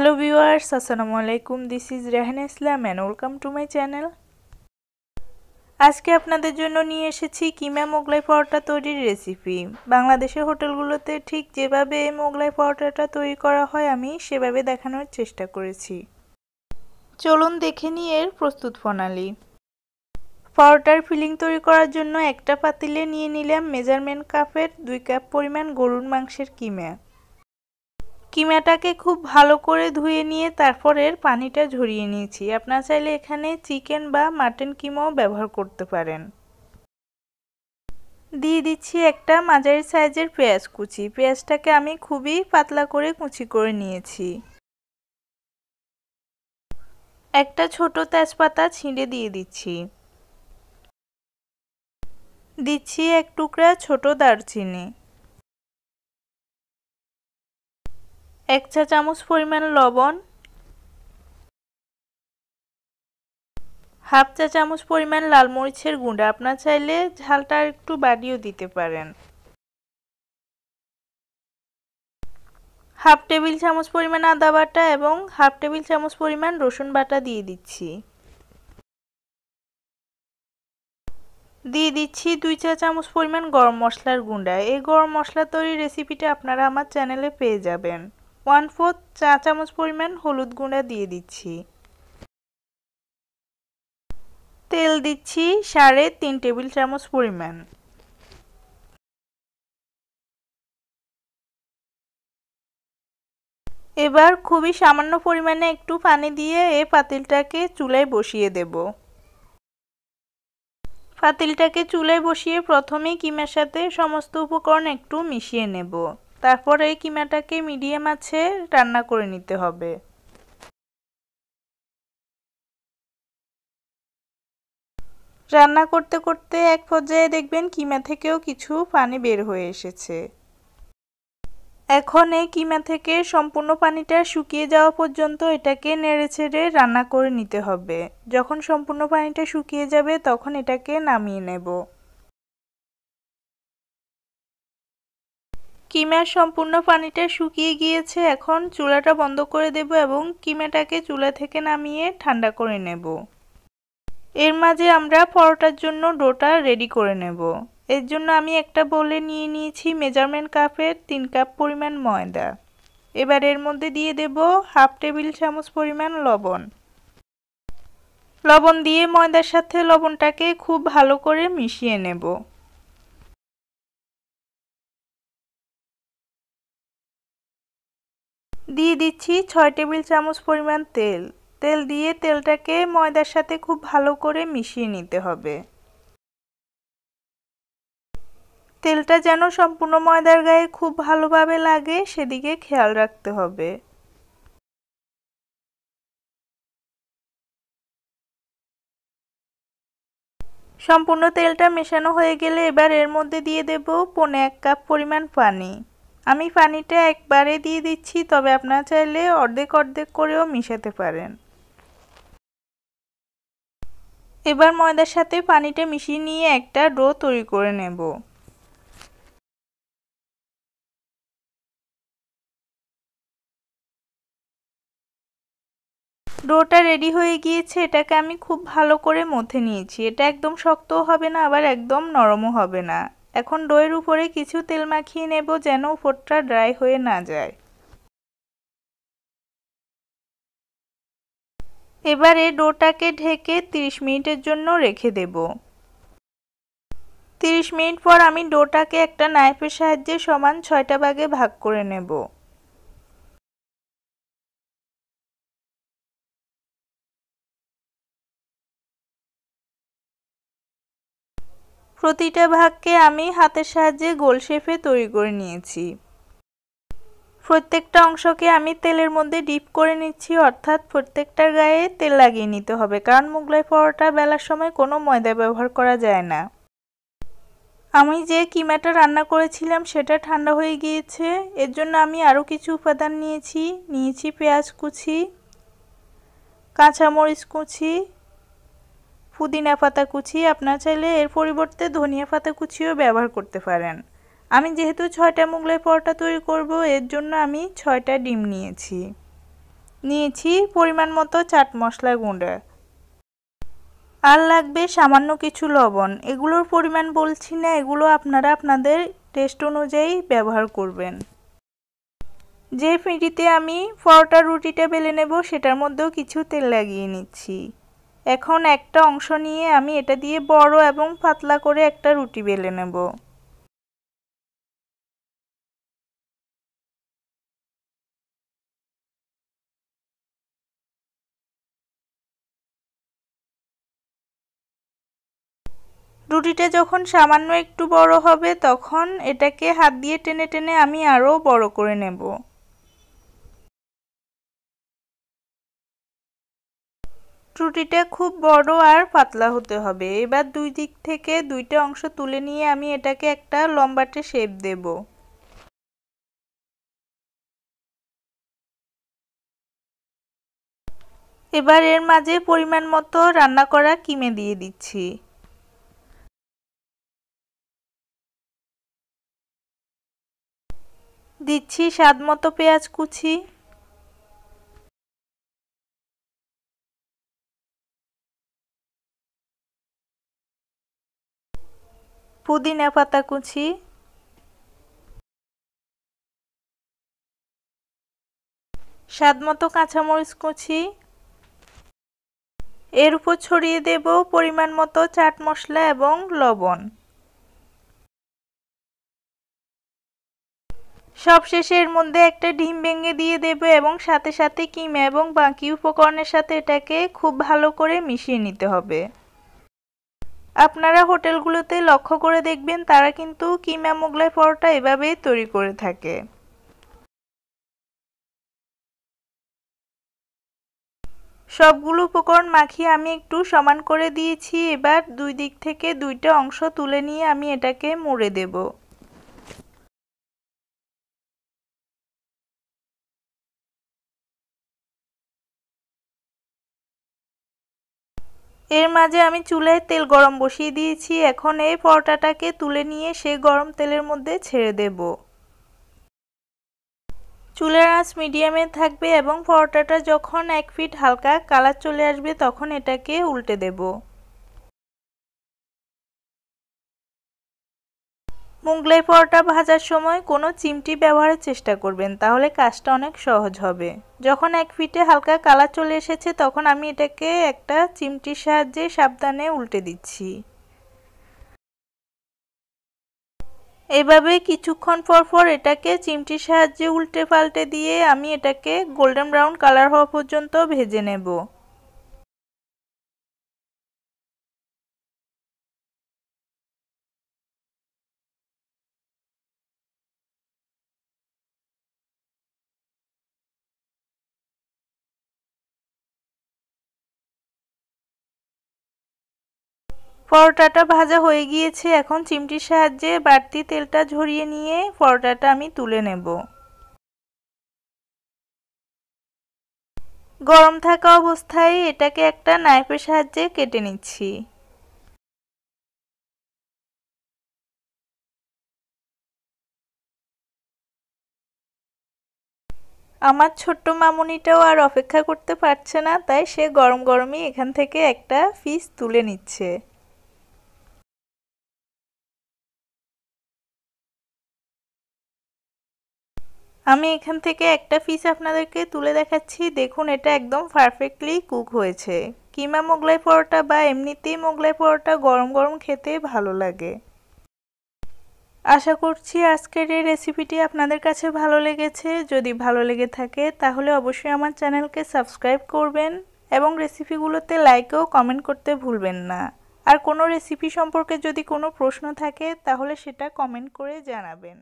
hello viewers আসসালামু আলাইকুম this is Rehan Islam and welcome to my channel আজকে আপনাদের জন্য নিয়ে এসেছি কিমা মোগলাই পরোটা তৈরির রেসিপি বাংলাদেশের হোটেলগুলোতে ঠিক যেভাবে মোগলাই পরোটাটা তৈরি করা হয় আমি সেভাবে দেখানোর চেষ্টা করেছি চলুন দেখে নিই এর প্রস্তুত প্রণালী পরোটার ফিলিং তৈরি করার জন্য একটা পাতিলে নিয়ে নিলাম মেজারমেন্ট কাপের দুই কাপ পরিমাণ গরুর মাংসের কিমা কিমাটাকে খুব ভালো করে ধুয়ে নিয়ে এর পানিটা ঝরিয়ে নিয়েছি আপনারা চাইলে এখানে চিকেন বা মাটন কিমাও ব্যবহার করতে পারেন দিয়ে দিচ্ছি একটা মাঝারি সাইজের পেঁয়াজ কুচি পেঁয়াজটাকে আমি খুবই পাতলা করে কুচি করে নিয়েছি একটা ছোট তেজপাতা ছিঁড়ে দিয়ে দিচ্ছি দিচ্ছি এক টুকরা ছোট দারচিনি এক চা চামচ পরিমাণ লবণ হাফ চা চামচ পরিমাণ লাল মরিচের গুঁড়া আপনার চাইলে ঝালটা একটু বাড়িয়েও দিতে পারেন হাফ টেবিল চামচ পরিমাণ আদা বাটা এবং হাফ টেবিল চামচ পরিমাণ রসুন বাটা দিয়ে দিচ্ছি দিয়ে দিচ্ছি দুই চা চামচ পরিমাণ গরম মশলার গুঁড়া এই গরম মশলা তৈরির রেসিপিটা আপনারা আমার চ্যানেলে পেয়ে যাবেন ওয়ান ফোর্থ চা চামচ পরিমাণ হলুদ গুঁড়া দিয়ে দিচ্ছি তেল দিচ্ছি সাড়ে তিন টেবিল চামচ পরিমাণ এবার খুবই সামান্য পরিমাণে একটু পানি দিয়ে এ পাতিলটাকে চুলায় বসিয়ে দেব পাতিলটাকে চুলায় বসিয়ে প্রথমে কিমার সাথে সমস্ত উপকরণ একটু মিশিয়ে নেব তারপর এই কিমাটাকে মিডিয়াম আছে রান্না করে নিতে হবে রান্না করতে করতে এক পর্যায়ে দেখবেন কিমা থেকেও কিছু পানি বের হয়ে এসেছে এখন এই কিমা থেকে সম্পূর্ণ পানিটা শুকিয়ে যাওয়া পর্যন্ত এটাকে নেড়ে ছেড়ে রান্না করে নিতে হবে যখন সম্পূর্ণ পানিটা শুকিয়ে যাবে তখন এটাকে নামিয়ে নেব কিমা সম্পূর্ণ পানিটা শুকিয়ে গিয়েছে এখন চুলাটা বন্ধ করে দেব এবং কিমাটাকে চুলা থেকে নামিয়ে ঠান্ডা করে নেব এর মাঝে আমরা পরোটার জন্য ডোটা রেডি করে নেব এর জন্য আমি একটা বলে নিয়ে নিয়েছি মেজারমেন্ট কাপের তিন কাপ পরিমাণ ময়দা এবার এর মধ্যে দিয়ে দেব হাফ টেবিল চামচ পরিমাণ লবণ লবণ দিয়ে ময়দার সাথে লবণটাকে খুব ভালো করে মিশিয়ে নেব দিয়ে দিচ্ছি ছয় টেবিল চামচ পরিমাণ তেল তেল দিয়ে তেলটাকে ময়দার সাথে খুব ভালো করে মিশিয়ে নিতে হবে তেলটা যেন সম্পূর্ণ ময়দার গায়ে খুব ভালোভাবে লাগে সেদিকে খেয়াল রাখতে হবে সম্পূর্ণ তেলটা মেশানো হয়ে গেলে এবার এর মধ্যে দিয়ে দেব পনে এক কাপ পরিমাণ পানি আমি পানিটা একবারে দিয়ে দিচ্ছি তবে আপনারা চাইলে অর্ধেক অর্ধেক করেও মিশাতে পারেন এবার ময়দার সাথে পানিটা মিশিয়ে নিয়ে একটা ডো তৈরি করে নেব ডোটা রেডি হয়ে গিয়েছে এটাকে আমি খুব ভালো করে মথে নিয়েছি এটা একদম শক্তও হবে না আবার একদম নরমও হবে না এখন দইয়ের উপরে কিছু তেল মাখিয়ে নেব যেন ফোটটা ড্রাই হয়ে না যায় এবারে ডোটাকে ঢেকে 30 মিনিটের জন্য রেখে দেব 30 মিনিট পর আমি ডোটাকে একটা নাইফের সাহায্যে সমান ছয়টা বাগে ভাগ করে নেব প্রতিটা ভাগকে আমি হাতের সাহায্যে গোল শেপে তৈরি করে নিয়েছি প্রত্যেকটা অংশকে আমি তেলের মধ্যে ডিপ করে নিচ্ছি অর্থাৎ প্রত্যেকটার গায়ে তেল লাগিয়ে নিতে হবে কারণ মুগলাই পরোটা বেলার সময় কোনো ময়দা ব্যবহার করা যায় না আমি যে কিমাটা রান্না করেছিলাম সেটা ঠান্ডা হয়ে গিয়েছে এর জন্য আমি আরও কিছু উপাদান নিয়েছি নিয়েছি পেঁয়াজ কুচি কাঁচামরিচ কুচি পুদিনা পাতা কুচি আপনার চাইলে এর পরিবর্তে ধনিয়া পাতা কুচিও ব্যবহার করতে পারেন আমি যেহেতু ছয়টা মুগলাই পরোটা তৈরি করব এর জন্য আমি ছয়টা ডিম নিয়েছি নিয়েছি পরিমাণ মতো চাট মশলা গুঁড়া আর লাগবে সামান্য কিছু লবণ এগুলোর পরিমাণ বলছি না এগুলো আপনারা আপনাদের টেস্ট অনুযায়ী ব্যবহার করবেন যে ফিটিতে আমি পরোটা রুটিটা বেলে নেব সেটার মধ্যেও কিছু তেল লাগিয়ে নিচ্ছি এখন একটা অংশ নিয়ে আমি এটা দিয়ে বড় এবং পাতলা করে একটা রুটি বেলে নেব রুটিটা যখন সামান্য একটু বড় হবে তখন এটাকে হাত দিয়ে টেনে টেনে আমি আরও বড় করে নেব ত্রুটিটা খুব বড় আর পাতলা হতে হবে এবার দুই দিক থেকে দুইটা অংশ তুলে নিয়ে আমি এটাকে একটা লম্বাটে শেপ দেব এবার এর মাঝে পরিমাণ মতো রান্না করা কিমে দিয়ে দিচ্ছি দিচ্ছি স্বাদ মতো পেঁয়াজ কুচি পুদিনা পাতা কুচি স্বাদমতো কাঁচামরিচ কুচি এর উপর ছড়িয়ে দেব পরিমাণ মতো চাট মশলা এবং লবণ সবশেষে এর মধ্যে একটা ডিম ভেঙে দিয়ে দেব এবং সাথে সাথে কিমা এবং বাকি উপকরণের সাথে এটাকে খুব ভালো করে মিশিয়ে নিতে হবে আপনারা হোটেলগুলোতে লক্ষ্য করে দেখবেন তারা কিন্তু কিমা মোগলাই পরোটা এভাবেই তৈরি করে থাকে সবগুলো উপকরণ মাখিয়ে আমি একটু সমান করে দিয়েছি এবার দুই দিক থেকে দুইটা অংশ তুলে নিয়ে আমি এটাকে মুড়ে দেবো এর মাঝে আমি চুলায় তেল গরম বসিয়ে দিয়েছি এখন এই পরোটাটাকে তুলে নিয়ে সেই গরম তেলের মধ্যে ছেড়ে দেব চুলের আঁচ মিডিয়ামে থাকবে এবং পরোটাটা যখন এক ফিট হালকা কালার চলে আসবে তখন এটাকে উল্টে দেবো মুগলাই পরোটা ভাজার সময় কোনো চিমটি ব্যবহারের চেষ্টা করবেন তাহলে কাজটা অনেক সহজ হবে যখন এক ফিটে হালকা কালার চলে এসেছে তখন আমি এটাকে একটা চিমটির সাহায্যে সাবধানে উল্টে দিচ্ছি এভাবে কিছুক্ষণ পর পর এটাকে চিমটির সাহায্যে উল্টে পাল্টে দিয়ে আমি এটাকে গোল্ডেন ব্রাউন কালার হওয়া পর্যন্ত ভেজে নেব পরোটাটা ভাজা হয়ে গিয়েছে এখন চিমটির সাহায্যে বাড়তি তেলটা ঝরিয়ে নিয়ে পরোটাটা আমি তুলে নেব গরম থাকা অবস্থায় এটাকে একটা নাইফের সাহায্যে কেটে নিচ্ছি আমার ছোট্ট মামুনিটাও আর অপেক্ষা করতে পারছে না তাই সে গরম গরমই এখান থেকে একটা ফিস তুলে নিচ্ছে আমি এখান থেকে একটা পিস আপনাদেরকে তুলে দেখাচ্ছি দেখুন এটা একদম পারফেক্টলি কুক হয়েছে কিমা মোগলাই পরোটা বা এমনিতেই মোগলাই পরোটা গরম গরম খেতে ভালো লাগে আশা করছি আজকের এই রেসিপিটি আপনাদের কাছে ভালো লেগেছে যদি ভালো লেগে থাকে তাহলে অবশ্যই আমার চ্যানেলকে সাবস্ক্রাইব করবেন এবং রেসিপিগুলোতে লাইক ও কমেন্ট করতে ভুলবেন না আর কোনো রেসিপি সম্পর্কে যদি কোনো প্রশ্ন থাকে তাহলে সেটা কমেন্ট করে জানাবেন